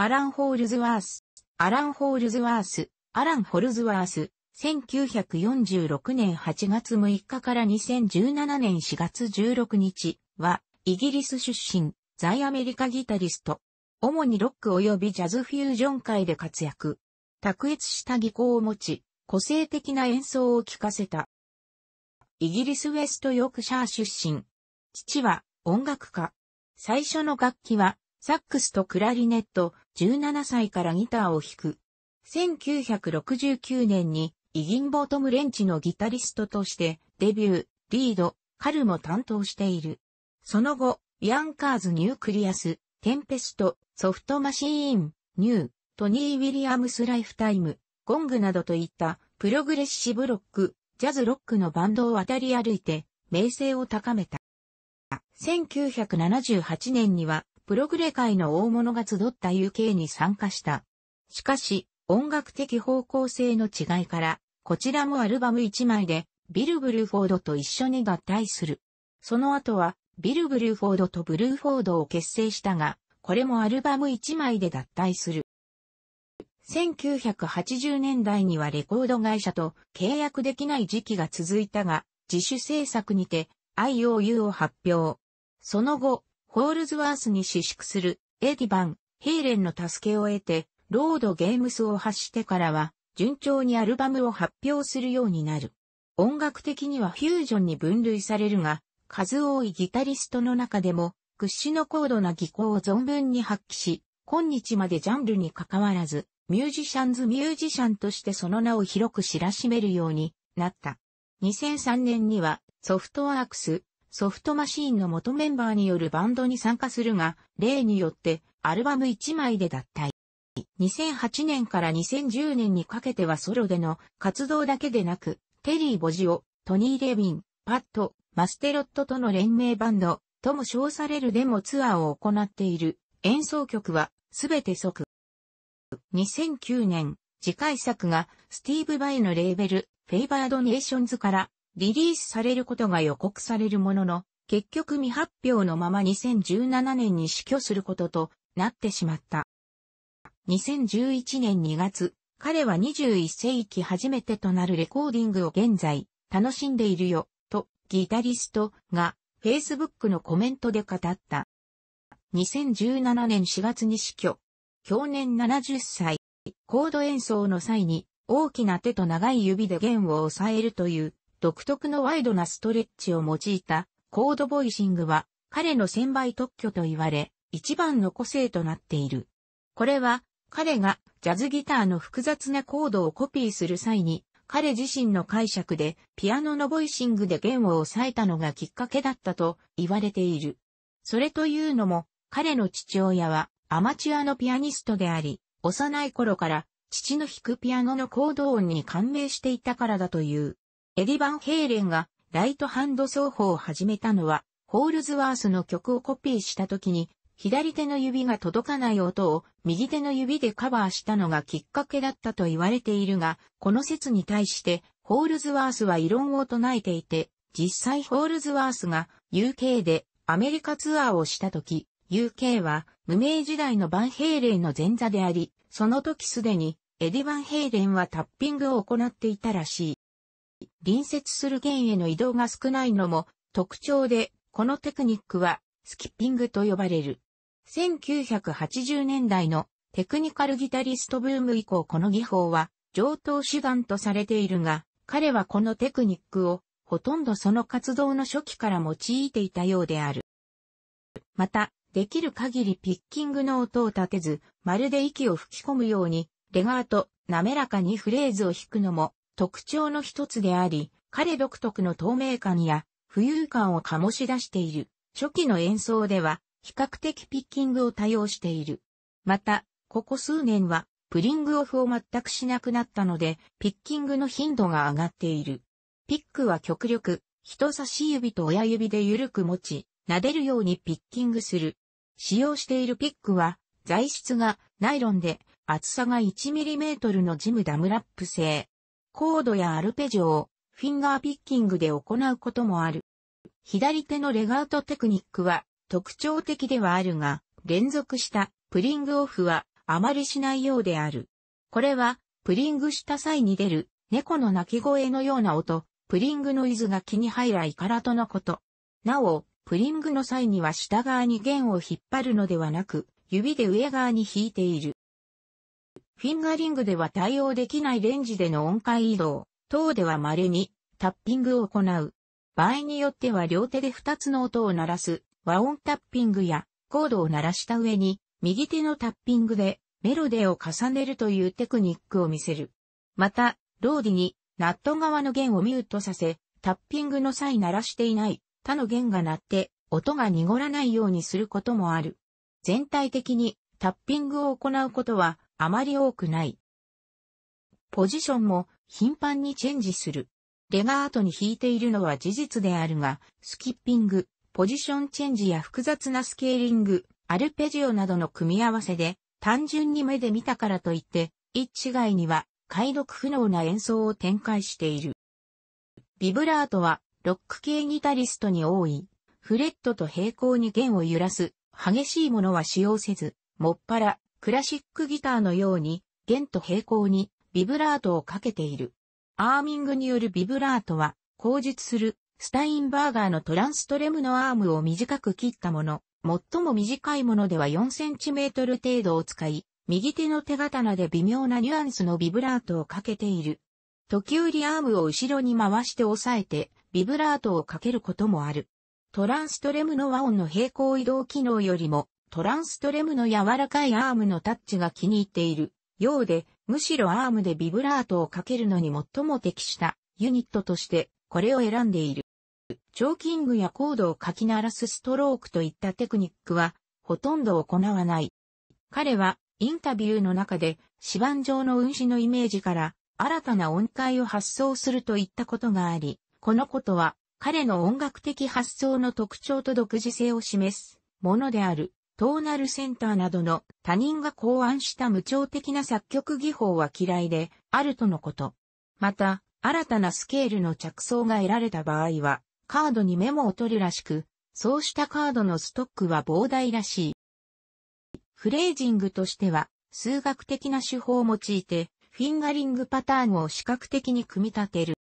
アラン・ホールズワース。アラン・ホールズワース。アラン・ホールズワース。1946年8月6日から2017年4月16日は、イギリス出身、在アメリカギタリスト。主にロック及びジャズフュージョン界で活躍。卓越した技巧を持ち、個性的な演奏を聴かせた。イギリスウェストヨークシャー出身。父は音楽家。最初の楽器はサックスとクラリネット、17歳からギターを弾く。1969年にイギンボートムレンチのギタリストとしてデビュー、リード、カルも担当している。その後、ヤンカーズ・ニュークリアス、テンペスト、ソフトマシーン、ニュー、トニー・ウィリアムス・ライフタイム、ゴングなどといったプログレッシブロック、ジャズロックのバンドを渡り歩いて名声を高めた。1978年にはプログレ界の大物が集った UK に参加した。しかし、音楽的方向性の違いから、こちらもアルバム1枚で、ビル・ブルーフォードと一緒に合体する。その後は、ビル・ブルーフォードとブルーフォードを結成したが、これもアルバム1枚で脱退する。1980年代にはレコード会社と契約できない時期が続いたが、自主制作にて IOU を発表。その後、ホールズワースに私縮するエディバン、ヘイレンの助けを得て、ロードゲームスを発してからは、順調にアルバムを発表するようになる。音楽的にはフュージョンに分類されるが、数多いギタリストの中でも、屈指の高度な技巧を存分に発揮し、今日までジャンルに関わらず、ミュージシャンズミュージシャンとしてその名を広く知らしめるようになった。2003年にはソフトワークス、ソフトマシーンの元メンバーによるバンドに参加するが、例によってアルバム1枚で脱退。2008年から2010年にかけてはソロでの活動だけでなく、テリー・ボジオ、トニー・レヴィン、パット、マステロットとの連名バンド、とも称されるデモツアーを行っている演奏曲はすべて即。2009年、次回作がスティーブ・バイのレーベル、フェイバード・ネーションズからリリースされることが予告されるものの、結局未発表のまま2017年に死去することとなってしまった。2011年2月、彼は21世紀初めてとなるレコーディングを現在、楽しんでいるよ、と、ギタリストが、Facebook のコメントで語った。2017年4月に死去。去年70歳。コード演奏の際に、大きな手と長い指で弦を押さえるという、独特のワイドなストレッチを用いたコードボイシングは彼の1000倍特許と言われ、一番の個性となっている。これは彼がジャズギターの複雑なコードをコピーする際に彼自身の解釈でピアノのボイシングで弦を抑えたのがきっかけだったと言われている。それというのも彼の父親はアマチュアのピアニストであり、幼い頃から父の弾くピアノのコード音に感銘していたからだという。エディ・バンヘイレンがライトハンド奏法を始めたのは、ホールズワースの曲をコピーした時に、左手の指が届かない音を右手の指でカバーしたのがきっかけだったと言われているが、この説に対してホールズワースは異論を唱えていて、実際ホールズワースが UK でアメリカツアーをした時、UK は無名時代のバンヘイレンの前座であり、その時すでにエディ・バンヘイレンはタッピングを行っていたらしい。隣接する弦への移動が少ないのも特徴で、このテクニックはスキッピングと呼ばれる。1980年代のテクニカルギタリストブーム以降この技法は上等手段とされているが、彼はこのテクニックをほとんどその活動の初期から用いていたようである。また、できる限りピッキングの音を立てず、まるで息を吹き込むように、レガート、滑らかにフレーズを弾くのも、特徴の一つであり、彼独特の透明感や浮遊感を醸し出している。初期の演奏では比較的ピッキングを多用している。また、ここ数年はプリングオフを全くしなくなったので、ピッキングの頻度が上がっている。ピックは極力、人差し指と親指で緩く持ち、撫でるようにピッキングする。使用しているピックは、材質がナイロンで厚さが 1mm のジムダムラップ製。コードやアルペジオをフィンガーピッキングで行うこともある。左手のレガートテクニックは特徴的ではあるが、連続したプリングオフはあまりしないようである。これは、プリングした際に出る猫の鳴き声のような音、プリングノイズが気に入らいからとのこと。なお、プリングの際には下側に弦を引っ張るのではなく、指で上側に引いている。フィンガリングでは対応できないレンジでの音階移動、等では稀にタッピングを行う。場合によっては両手で2つの音を鳴らす和音タッピングやコードを鳴らした上に右手のタッピングでメロデーを重ねるというテクニックを見せる。また、ローディにナット側の弦をミュートさせ、タッピングの際鳴らしていない他の弦が鳴って音が濁らないようにすることもある。全体的にタッピングを行うことはあまり多くない。ポジションも頻繁にチェンジする。レガートに引いているのは事実であるが、スキッピング、ポジションチェンジや複雑なスケーリング、アルペジオなどの組み合わせで、単純に目で見たからといって、一致外には解読不能な演奏を展開している。ビブラートは、ロック系ギタリストに多い、フレットと平行に弦を揺らす、激しいものは使用せず、もっぱらクラシックギターのように弦と平行にビブラートをかけている。アーミングによるビブラートは、口述するスタインバーガーのトランストレムのアームを短く切ったもの、最も短いものでは4センチメートル程度を使い、右手の手刀で微妙なニュアンスのビブラートをかけている。時折アームを後ろに回して押さえて、ビブラートをかけることもある。トランストレムの和音の平行移動機能よりもトランストレムの柔らかいアームのタッチが気に入っているようで、むしろアームでビブラートをかけるのに最も適したユニットとしてこれを選んでいる。チョーキングやコードを書き鳴らすストロークといったテクニックはほとんど行わない。彼はインタビューの中で指板上の運指のイメージから新たな音階を発想するといったことがあり、このことは彼の音楽的発想の特徴と独自性を示すものである。トーナルセンターなどの他人が考案した無調的な作曲技法は嫌いであるとのこと。また、新たなスケールの着想が得られた場合は、カードにメモを取るらしく、そうしたカードのストックは膨大らしい。フレージングとしては、数学的な手法を用いて、フィンガリングパターンを視覚的に組み立てる。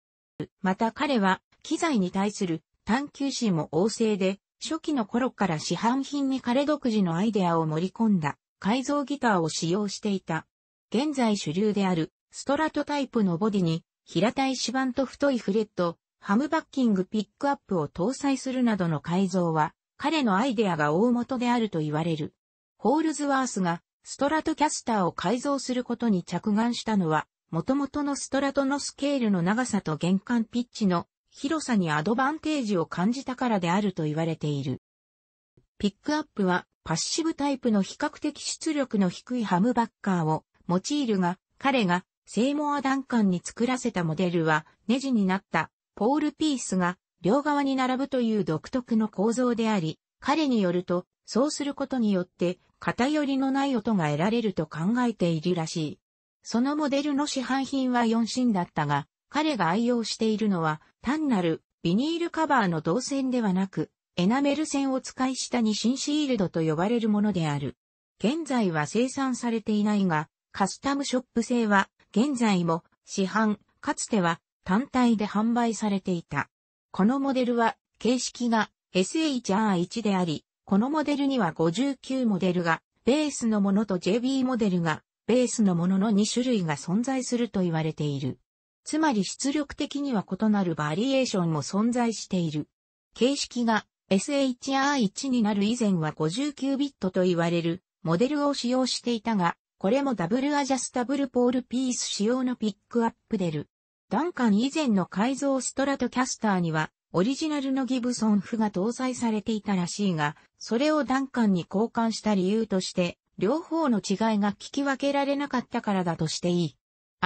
また彼は、機材に対する探求心も旺盛で、初期の頃から市販品に彼独自のアイデアを盛り込んだ改造ギターを使用していた。現在主流であるストラトタイプのボディに平たい指板と太いフレット、ハムバッキングピックアップを搭載するなどの改造は彼のアイデアが大元であると言われる。ホールズワースがストラトキャスターを改造することに着眼したのは、元々のストラトのスケールの長さと玄関ピッチの広さにアドバンテージを感じたからであると言われている。ピックアップはパッシブタイプの比較的出力の低いハムバッカーを用いるが、彼がセイモア・ダンカンに作らせたモデルはネジになったポールピースが両側に並ぶという独特の構造であり、彼によるとそうすることによって偏りのない音が得られると考えているらしい。そのモデルの市販品は4芯だったが、彼が愛用しているのは、単なるビニールカバーの導線ではなく、エナメル線を使い下に新シールドと呼ばれるものである。現在は生産されていないが、カスタムショップ製は、現在も市販、かつては単体で販売されていた。このモデルは、形式が SHR1 であり、このモデルには59モデルが、ベースのものと JB モデルが、ベースのものの2種類が存在すると言われている。つまり出力的には異なるバリエーションも存在している。形式が SHR1 になる以前は59ビットと言われるモデルを使用していたが、これもダブルアジャスタブルポールピース仕様のピックアップデル。ダンカン以前の改造ストラトキャスターには、オリジナルのギブソン譜が搭載されていたらしいが、それをダンカンに交換した理由として、両方の違いが聞き分けられなかったからだとしていい。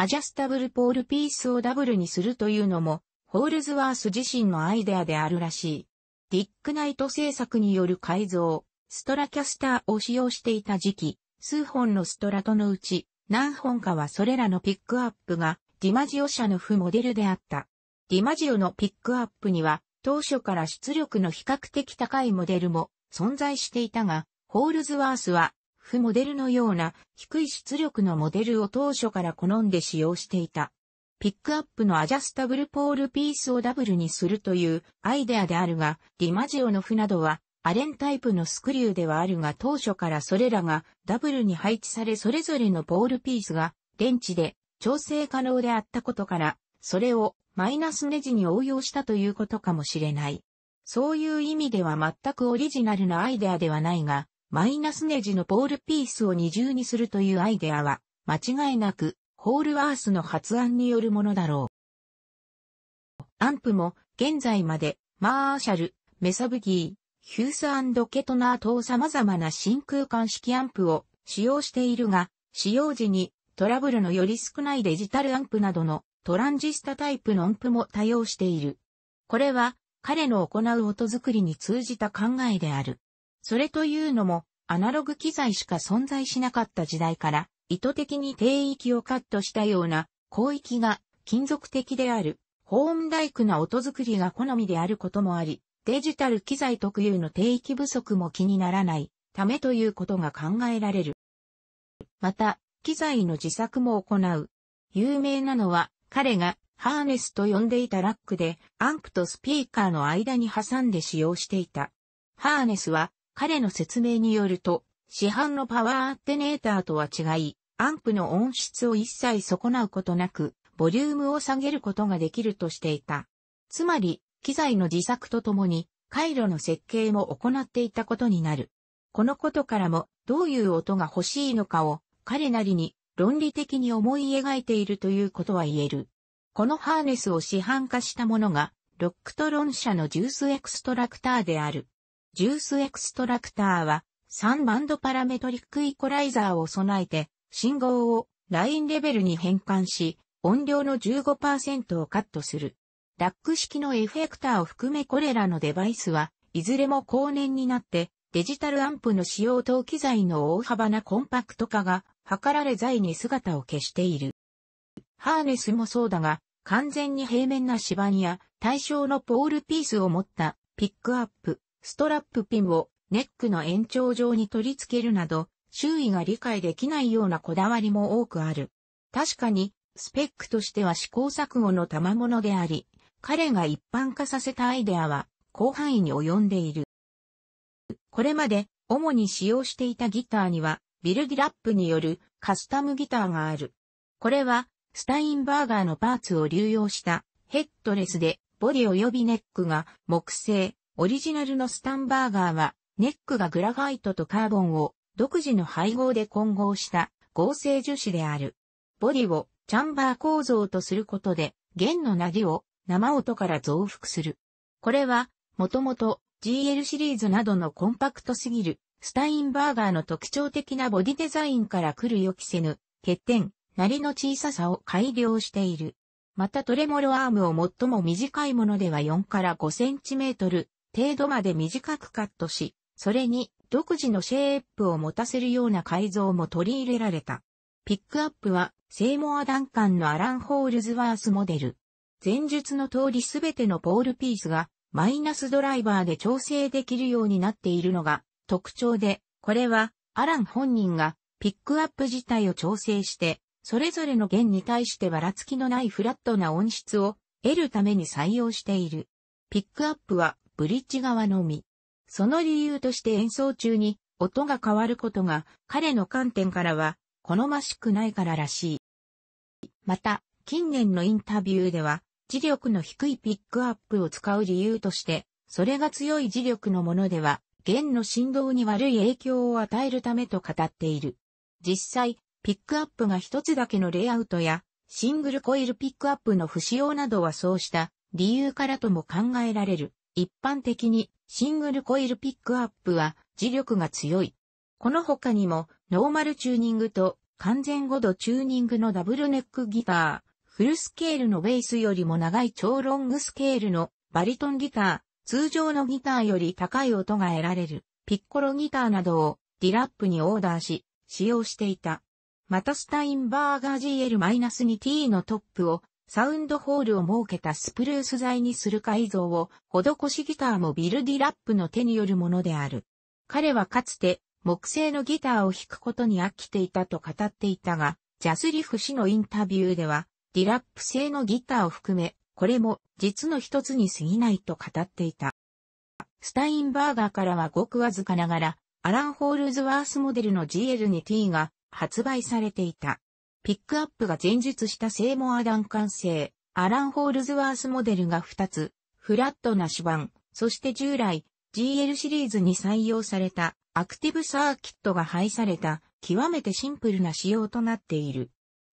アジャスタブルポールピースをダブルにするというのも、ホールズワース自身のアイデアであるらしい。ディックナイト制作による改造、ストラキャスターを使用していた時期、数本のストラトのうち、何本かはそれらのピックアップが、ディマジオ社の負モデルであった。ディマジオのピックアップには、当初から出力の比較的高いモデルも存在していたが、ホールズワースはフモデルのような低い出力のモデルを当初から好んで使用していた。ピックアップのアジャスタブルポールピースをダブルにするというアイデアであるが、ディマジオの負などはアレンタイプのスクリューではあるが当初からそれらがダブルに配置されそれぞれのポールピースが電池で調整可能であったことから、それをマイナスネジに応用したということかもしれない。そういう意味では全くオリジナルなアイデアではないが、マイナスネジのポールピースを二重にするというアイデアは、間違いなく、ホールアースの発案によるものだろう。アンプも、現在まで、マーシャル、メサブギー、ヒュースケトナー等様々な真空管式アンプを使用しているが、使用時にトラブルのより少ないデジタルアンプなどのトランジスタタイプのアンプも多用している。これは彼の行う音作りに通じた考えである。それというのも、アナログ機材しか存在しなかった時代から、意図的に低域をカットしたような、広域が金属的である、ホーンダイクな音作りが好みであることもあり、デジタル機材特有の低域不足も気にならないためということが考えられる。また、機材の自作も行う。有名なのは、彼がハーネスと呼んでいたラックで、アンプとスピーカーの間に挟んで使用していた。ハーネスは、彼の説明によると、市販のパワーアテネーターとは違い、アンプの音質を一切損なうことなく、ボリュームを下げることができるとしていた。つまり、機材の自作とともに、回路の設計も行っていたことになる。このことからも、どういう音が欲しいのかを、彼なりに論理的に思い描いているということは言える。このハーネスを市販化したものが、ロックトロン社のジュースエクストラクターである。ジュースエクストラクターは、3バンドパラメトリックイコライザーを備えて、信号をラインレベルに変換し、音量の15%をカットする。ラック式のエフェクターを含めこれらのデバイスは、いずれも後年になって、デジタルアンプの使用等機材の大幅なコンパクト化が図られ在に姿を消している。ハーネスもそうだが、完全に平面な指板や対象のポールピースを持ったピックアップ、ストラップピンをネックの延長上に取り付けるなど、周囲が理解できないようなこだわりも多くある。確かに、スペックとしては試行錯誤の賜物であり、彼が一般化させたアイデアは広範囲に及んでいる。これまで主に使用していたギターにはビル・ディラップによるカスタムギターがある。これはスタインバーガーのパーツを流用したヘッドレスでボディ及びネックが木製、オリジナルのスタンバーガーは、ネックがグラファイトとカーボンを独自の配合で混合した合成樹脂である。ボディをチャンバー構造とすることで、弦のなげを生音から増幅する。これは、もともと GL シリーズなどのコンパクトすぎるスタインバーガーの特徴的なボディデザインから来る予期せぬ欠点、なりの小ささを改良している。またトレモロアームを最も短いものでは4から5センチメートル程度まで短くカットし、それに独自のシェープを持たせるような改造も取り入れられた。ピックアップは、セイモア・ダンカンのアラン・ホールズワースモデル。前述の通りすべてのポールピースが、マイナスドライバーで調整できるようになっているのが特徴で、これは、アラン本人が、ピックアップ自体を調整して、それぞれの弦に対してばらつきのないフラットな音質を得るために採用している。ピックアップはブリッジ側のみ。その理由として演奏中に音が変わることが彼の観点からは好ましくないかららしい。また、近年のインタビューでは、磁力の低いピックアップを使う理由として、それが強い磁力のものでは、弦の振動に悪い影響を与えるためと語っている。実際、ピックアップが一つだけのレイアウトや、シングルコイルピックアップの不使用などはそうした理由からとも考えられる。一般的にシングルコイルピックアップは磁力が強い。この他にもノーマルチューニングと完全5度チューニングのダブルネックギター、フルスケールのベースよりも長い超ロングスケールのバリトンギター、通常のギターより高い音が得られるピッコロギターなどをディラップにオーダーし使用していた。またスタインバーガー GL-2T のトップをサウンドホールを設けたスプルース材にする改造を、施しギターもビルディラップの手によるものである。彼はかつて、木製のギターを弾くことに飽きていたと語っていたが、ジャスリフ氏のインタビューでは、ディラップ製のギターを含め、これも実の一つに過ぎないと語っていた。スタインバーガーからはごくわずかながら、アラン・ホールズワースモデルの GL2T が発売されていた。ピックアップが前述したセイモア弾管製、アラン・ホールズワースモデルが2つ、フラットな手板、そして従来、GL シリーズに採用されたアクティブサーキットが配された極めてシンプルな仕様となっている。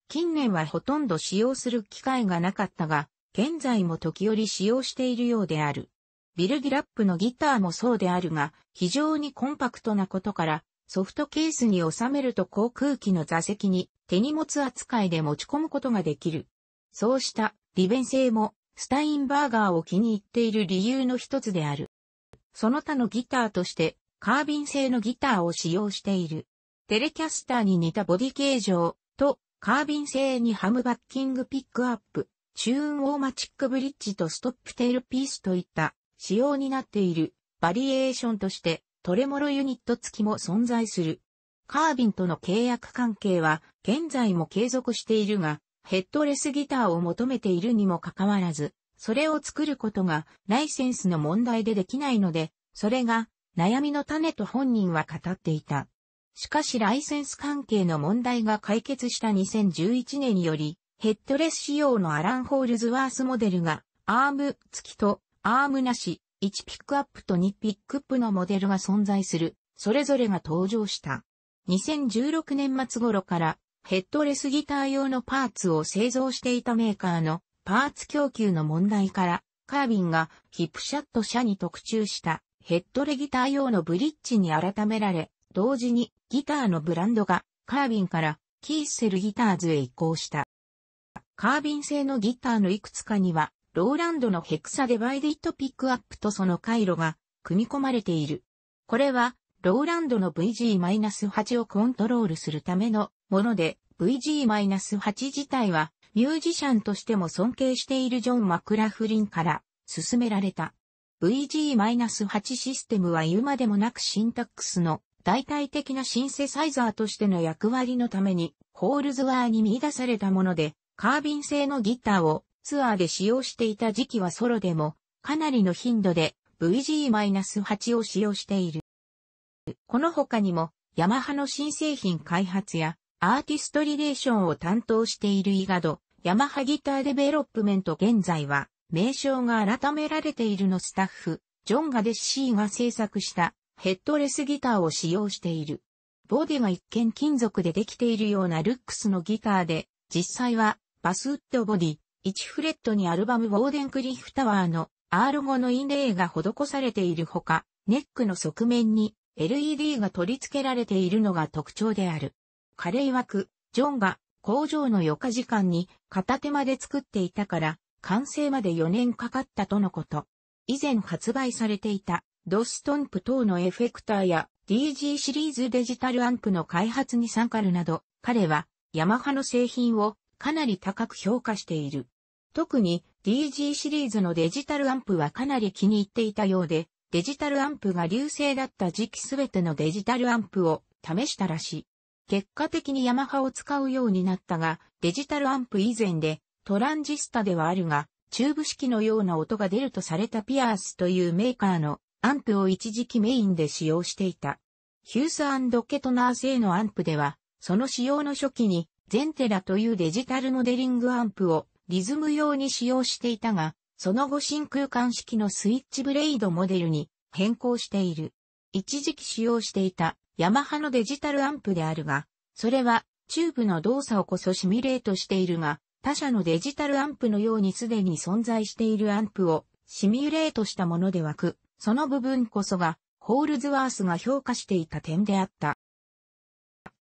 近年はほとんど使用する機会がなかったが、現在も時折使用しているようである。ビル・ギラップのギターもそうであるが、非常にコンパクトなことから、ソフトケースに収めると航空機の座席に手荷物扱いで持ち込むことができる。そうした利便性もスタインバーガーを気に入っている理由の一つである。その他のギターとしてカービン製のギターを使用している。テレキャスターに似たボディ形状とカービン製にハムバッキングピックアップ、チューンオーマチックブリッジとストップテールピースといった仕様になっているバリエーションとしてトレモロユニット付きも存在する。カービンとの契約関係は現在も継続しているが、ヘッドレスギターを求めているにもかかわらず、それを作ることがライセンスの問題でできないので、それが悩みの種と本人は語っていた。しかしライセンス関係の問題が解決した2011年により、ヘッドレス仕様のアラン・ホールズワースモデルが、アーム付きとアームなし、1ピックアップと2ピックアップのモデルが存在する、それぞれが登場した。2016年末頃からヘッドレスギター用のパーツを製造していたメーカーのパーツ供給の問題からカービンがヒップシャット車に特注したヘッドレギター用のブリッジに改められ、同時にギターのブランドがカービンからキーセルギターズへ移行した。カービン製のギターのいくつかにはローランドのヘクサデバイディットピックアップとその回路が組み込まれている。これは、ローランドの VG-8 をコントロールするためのもので、VG-8 自体はミュージシャンとしても尊敬しているジョン・マクラフリンから進められた。VG-8 システムは言うまでもなくシンタックスの代替的なシンセサイザーとしての役割のためにホールズワーに見出されたものでカービン製のギターをツアーで使用していた時期はソロでも、かなりの頻度で VG-8 を使用している。この他にも、ヤマハの新製品開発や、アーティストリレーションを担当しているイガド、ヤマハギターデベロップメント現在は、名称が改められているのスタッフ、ジョン・ガデッシーが制作したヘッドレスギターを使用している。ボディが一見金属でできているようなルックスのギターで、実際はバスウッドボディ、1フレットにアルバムウォーデンクリフタワーの R 5のインレイが施されているほか、ネックの側面に LED が取り付けられているのが特徴である。彼曰く、ジョンが工場の余暇時間に片手間で作っていたから、完成まで4年かかったとのこと。以前発売されていたドストンプ等のエフェクターや DG シリーズデジタルアンプの開発に参加るなど、彼はヤマハの製品をかなり高く評価している。特に DG シリーズのデジタルアンプはかなり気に入っていたようで、デジタルアンプが流星だった時期すべてのデジタルアンプを試したらしい。結果的にヤマハを使うようになったが、デジタルアンプ以前でトランジスタではあるが、チューブ式のような音が出るとされたピアースというメーカーのアンプを一時期メインで使用していた。ヒュースケトナー製のアンプでは、その使用の初期に、ゼンテラというデジタルモデリングアンプをリズム用に使用していたが、その後真空管式のスイッチブレイドモデルに変更している。一時期使用していたヤマハのデジタルアンプであるが、それはチューブの動作をこそシミュレートしているが、他社のデジタルアンプのようにすでに存在しているアンプをシミュレートしたものではく、その部分こそがホールズワースが評価していた点であった。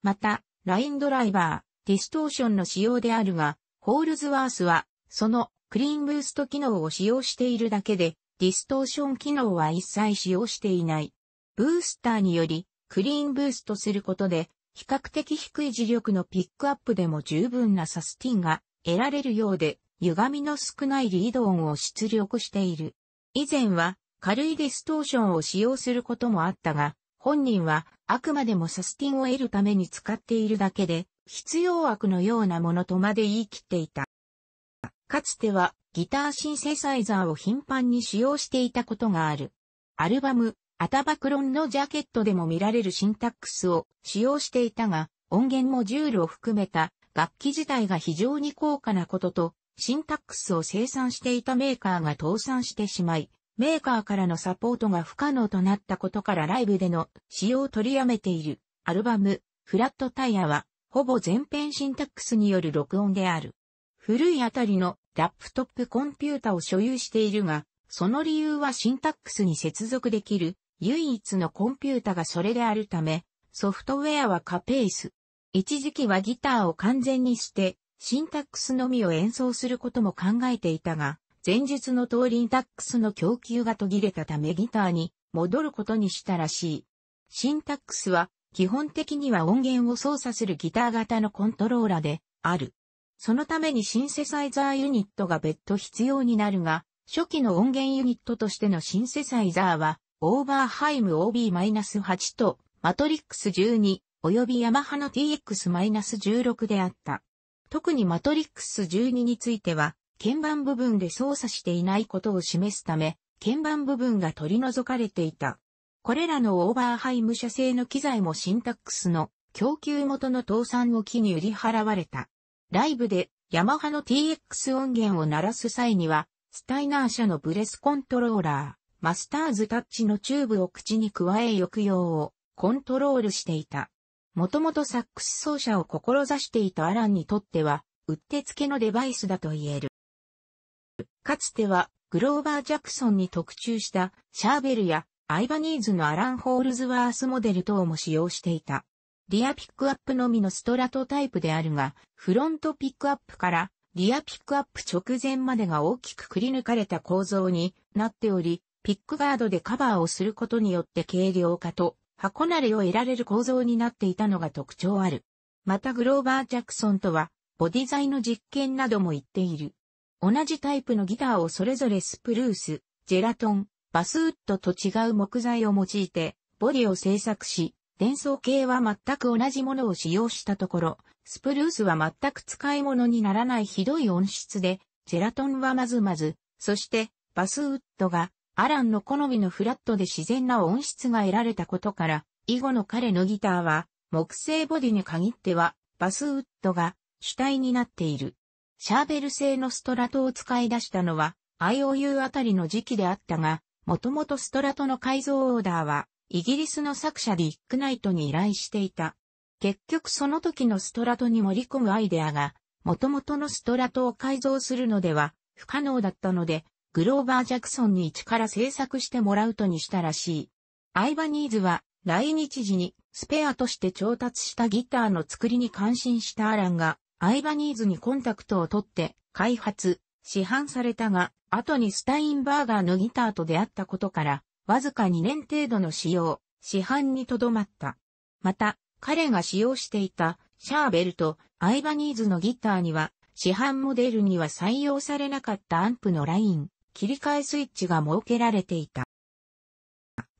また、ラインドライバー、ディストーションの仕様であるが、ホールズワースは、そのクリーンブースト機能を使用しているだけで、ディストーション機能は一切使用していない。ブースターにより、クリーンブーストすることで、比較的低い磁力のピックアップでも十分なサスティンが得られるようで、歪みの少ないリード音を出力している。以前は軽いディストーションを使用することもあったが、本人はあくまでもサスティンを得るために使っているだけで、必要悪のようなものとまで言い切っていた。かつてはギターシンセサイザーを頻繁に使用していたことがある。アルバム、アタバクロンのジャケットでも見られるシンタックスを使用していたが、音源モジュールを含めた楽器自体が非常に高価なことと、シンタックスを生産していたメーカーが倒産してしまい、メーカーからのサポートが不可能となったことからライブでの使用を取りやめているアルバム、フラットタイヤはほぼ全編シンタックスによる録音である。古いあたりのラップトップコンピュータを所有しているが、その理由はシンタックスに接続できる唯一のコンピュータがそれであるため、ソフトウェアはカペース。一時期はギターを完全にして、シンタックスのみを演奏することも考えていたが、前述の通りインタックスの供給が途切れたためギターに戻ることにしたらしい。シンタックスは基本的には音源を操作するギター型のコントローラである。そのためにシンセサイザーユニットが別途必要になるが、初期の音源ユニットとしてのシンセサイザーは、オーバーハイム OB-8 とマトリックス12、及びヤマハの TX-16 であった。特にマトリックス12については、鍵盤部分で操作していないことを示すため、鍵盤部分が取り除かれていた。これらのオーバーハイム社製の機材もシンタックスの供給元の倒産を機に売り払われた。ライブでヤマハの TX 音源を鳴らす際には、スタイナー社のブレスコントローラー、マスターズタッチのチューブを口に加え抑揚をコントロールしていた。もともとサックス奏者を志していたアランにとっては、うってつけのデバイスだと言える。かつては、グローバー・ジャクソンに特注したシャーベルやアイバニーズのアラン・ホールズワースモデル等も使用していた。リアピックアップのみのストラトタイプであるが、フロントピックアップからリアピックアップ直前までが大きくくり抜かれた構造になっており、ピックガードでカバーをすることによって軽量化と箱慣れを得られる構造になっていたのが特徴ある。またグローバー・ジャクソンとは、ボディ材の実験なども言っている。同じタイプのギターをそれぞれスプルース、ジェラトン、バスウッドと違う木材を用いて、ボディを製作し、伝送系は全く同じものを使用したところ、スプルースは全く使い物にならないひどい音質で、ジェラトンはまずまず、そしてバスウッドがアランの好みのフラットで自然な音質が得られたことから、以後の彼のギターは木製ボディに限ってはバスウッドが主体になっている。シャーベル製のストラトを使い出したのは IOU あたりの時期であったが、もともとストラトの改造オーダーは、イギリスの作者ディック・ナイトに依頼していた。結局その時のストラトに盛り込むアイデアが、もともとのストラトを改造するのでは不可能だったので、グローバー・ジャクソンに一から制作してもらうとにしたらしい。アイバニーズは来日時にスペアとして調達したギターの作りに感心したアランがアイバニーズにコンタクトを取って開発、市販されたが、後にスタインバーガーのギターと出会ったことから、わずか2年程度の使用、市販にとどまった。また、彼が使用していたシャーベルとアイバニーズのギターには、市販モデルには採用されなかったアンプのライン、切り替えスイッチが設けられていた。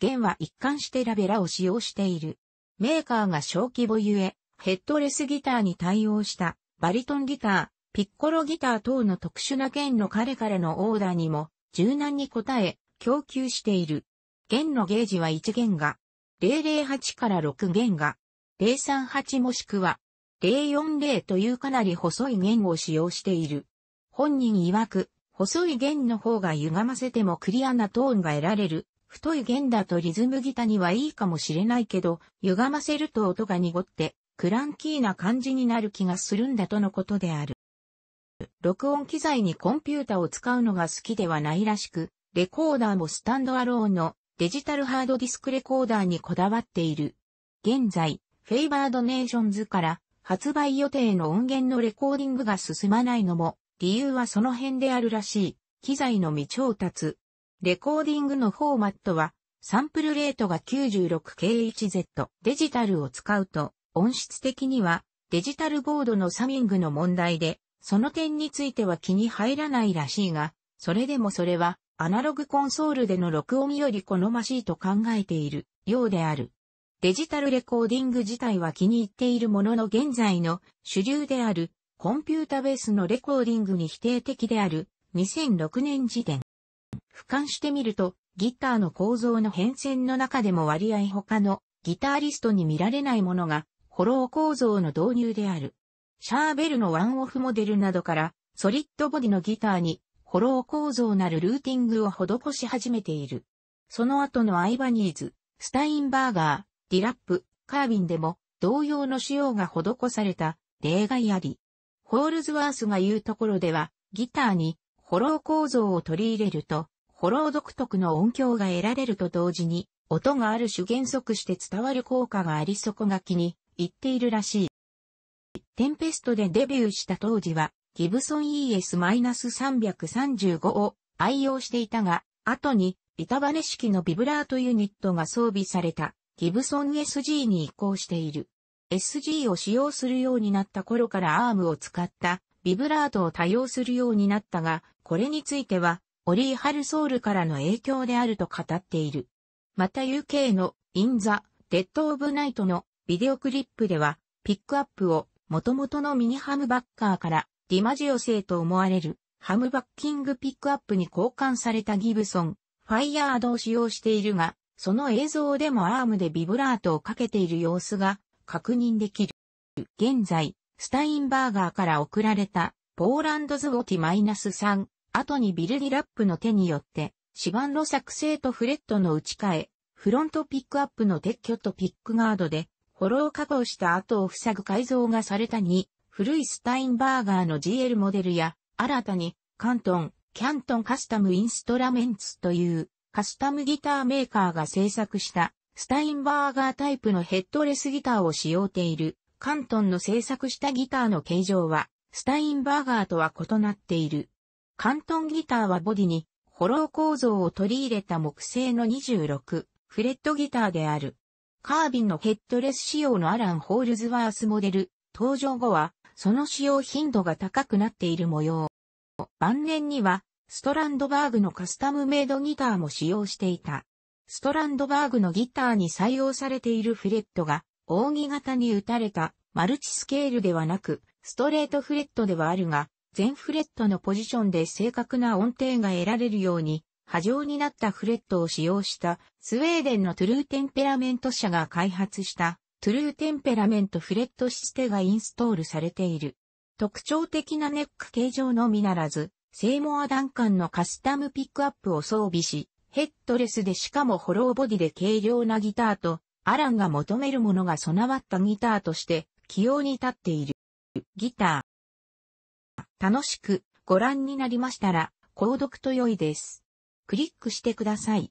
弦は一貫してラベラを使用している。メーカーが小規模ゆえ、ヘッドレスギターに対応したバリトンギター、ピッコロギター等の特殊な弦の彼からのオーダーにも柔軟に応え、供給している。弦のゲージは1弦が008から6弦が038もしくは040というかなり細い弦を使用している。本人曰く、細い弦の方が歪ませてもクリアなトーンが得られる。太い弦だとリズムギタにはいいかもしれないけど、歪ませると音が濁って、クランキーな感じになる気がするんだとのことである。録音機材にコンピュータを使うのが好きではないらしく、レコーダーもスタンドアローンのデジタルハードディスクレコーダーにこだわっている。現在、フェイバードネーションズから発売予定の音源のレコーディングが進まないのも、理由はその辺であるらしい、機材の未調達。レコーディングのフォーマットは、サンプルレートが 96K1Z デジタルを使うと、音質的にはデジタルボードのサミングの問題でその点については気に入らないらしいが、それでもそれはアナログコンソールでの録音より好ましいと考えているようである。デジタルレコーディング自体は気に入っているものの現在の主流であるコンピュータベースのレコーディングに否定的である2006年時点。俯瞰してみるとギターの構造の変遷の中でも割合他のギターリストに見られないものがフォロー構造の導入である。シャーベルのワンオフモデルなどから、ソリッドボディのギターに、フォロー構造なるルーティングを施し始めている。その後のアイバニーズ、スタインバーガー、ディラップ、カービンでも同様の仕様が施された例外あり。ホールズワースが言うところでは、ギターにフォロー構造を取り入れると、フォロー独特の音響が得られると同時に、音がある種減速して伝わる効果がありそこが気に入っているらしい。テンペストでデビューした当時は、ギブソン ES-335 を愛用していたが、後に、板バネ式のビブラートユニットが装備された、ギブソン SG に移行している。SG を使用するようになった頃からアームを使ったビブラートを多用するようになったが、これについては、オリー・ハルソールからの影響であると語っている。また UK のインザ・デッド・オブ・ナイトのビデオクリップでは、ピックアップを元々のミニハムバッカーからディマジオ製と思われるハムバッキングピックアップに交換されたギブソン、ファイヤードを使用しているが、その映像でもアームでビブラートをかけている様子が確認できる。現在、スタインバーガーから送られたポーランドズウォティ -3、後にビルディラップの手によって、シバンロ作成とフレットの打ち替え、フロントピックアップの撤去とピックガードでフォロー加工した後を塞ぐ改造がされた2、古いスタインバーガーの GL モデルや、新たに、カントン、キャントンカスタムインストラメンツというカスタムギターメーカーが制作したスタインバーガータイプのヘッドレスギターを使用ているカントンの制作したギターの形状はスタインバーガーとは異なっている。カントンギターはボディにホロー構造を取り入れた木製の26フレットギターである。カービンのヘッドレス仕様のアラン・ホールズワースモデル、登場後は、その使用頻度が高くなっている模様。晩年には、ストランドバーグのカスタムメイドギターも使用していた。ストランドバーグのギターに採用されているフレットが、扇形に打たれたマルチスケールではなく、ストレートフレットではあるが、全フレットのポジションで正確な音程が得られるように波状になったフレットを使用したスウェーデンのトゥルーテンペラメント社が開発したトゥルーテンペラメントフレットシステがインストールされている。特徴的なネック形状のみならず、セイモアダンカンのカスタムピックアップを装備し、ヘッドレスでしかもホローボディで軽量なギターと、アランが求めるものが備わったギターとして起用に立っている。ギター。楽しくご覧になりましたら、購読と良いです。クリックしてください。